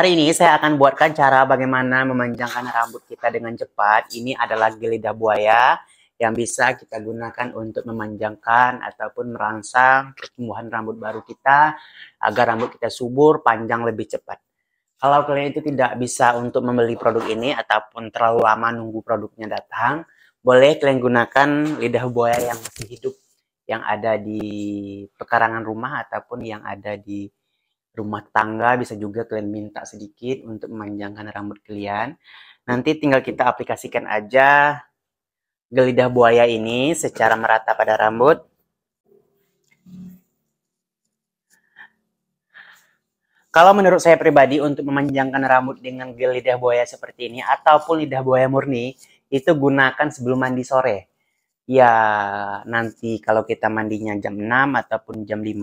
Hari ini saya akan buatkan cara bagaimana memanjangkan rambut kita dengan cepat. Ini adalah gelidah buaya yang bisa kita gunakan untuk memanjangkan ataupun merangsang pertumbuhan rambut baru kita agar rambut kita subur panjang lebih cepat. Kalau kalian itu tidak bisa untuk membeli produk ini ataupun terlalu lama nunggu produknya datang, boleh kalian gunakan lidah buaya yang masih hidup yang ada di pekarangan rumah ataupun yang ada di rumah tangga bisa juga kalian minta sedikit untuk memanjangkan rambut kalian nanti tinggal kita aplikasikan aja gelidah buaya ini secara merata pada rambut kalau menurut saya pribadi untuk memanjangkan rambut dengan gelidah buaya seperti ini ataupun lidah buaya murni itu gunakan sebelum mandi sore ya nanti kalau kita mandinya jam 6 ataupun jam 5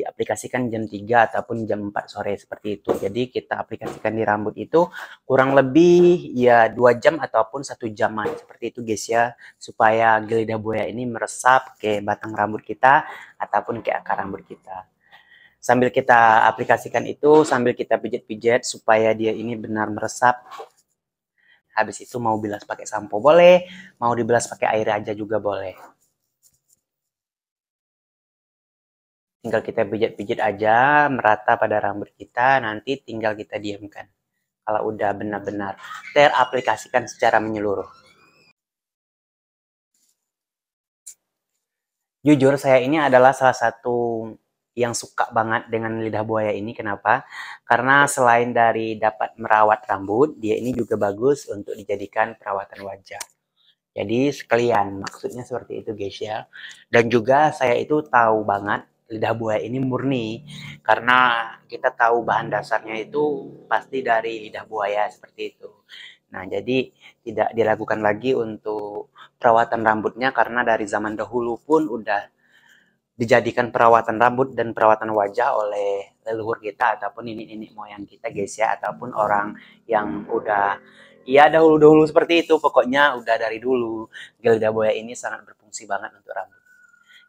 diaplikasikan jam 3 ataupun jam 4 sore seperti itu jadi kita aplikasikan di rambut itu kurang lebih ya dua jam ataupun satu jaman seperti itu guys ya supaya gelida buaya ini meresap ke batang rambut kita ataupun ke akar rambut kita sambil kita aplikasikan itu sambil kita pijat-pijat supaya dia ini benar meresap Habis itu mau bilas pakai sampo boleh, mau dibilas pakai air aja juga boleh. Tinggal kita pijat-pijat aja, merata pada rambut kita, nanti tinggal kita diamkan. Kalau udah benar-benar teraplikasikan secara menyeluruh. Jujur, saya ini adalah salah satu yang suka banget dengan lidah buaya ini. Kenapa? Karena selain dari dapat merawat rambut, dia ini juga bagus untuk dijadikan perawatan wajah. Jadi sekalian, maksudnya seperti itu guys ya. Dan juga saya itu tahu banget lidah buaya ini murni karena kita tahu bahan dasarnya itu pasti dari lidah buaya seperti itu. Nah, jadi tidak diragukan lagi untuk perawatan rambutnya karena dari zaman dahulu pun udah dijadikan perawatan rambut dan perawatan wajah oleh leluhur kita ataupun ini ini moyang kita guys ya ataupun orang yang udah ya dahulu dahulu seperti itu pokoknya udah dari dulu gelda boya ini sangat berfungsi banget untuk rambut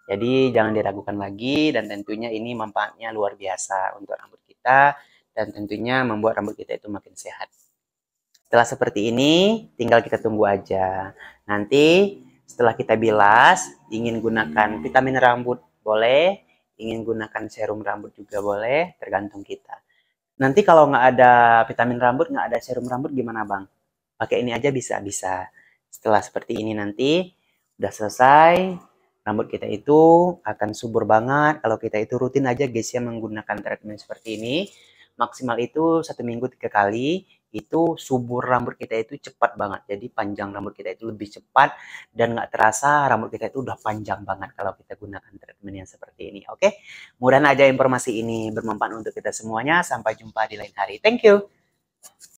jadi jangan diragukan lagi dan tentunya ini manfaatnya luar biasa untuk rambut kita dan tentunya membuat rambut kita itu makin sehat setelah seperti ini tinggal kita tunggu aja nanti setelah kita bilas ingin gunakan vitamin rambut boleh, ingin gunakan serum rambut juga boleh, tergantung kita. Nanti kalau nggak ada vitamin rambut, nggak ada serum rambut gimana bang? Pakai ini aja bisa, bisa. Setelah seperti ini nanti, udah selesai, rambut kita itu akan subur banget. Kalau kita itu rutin aja guys ya menggunakan treatment seperti ini. Maksimal itu satu minggu tiga kali, itu subur rambut kita itu cepat banget. Jadi panjang rambut kita itu lebih cepat dan nggak terasa rambut kita itu udah panjang banget kalau kita gunakan treatment yang seperti ini. Oke, okay? mudah aja informasi ini bermanfaat untuk kita semuanya. Sampai jumpa di lain hari. Thank you.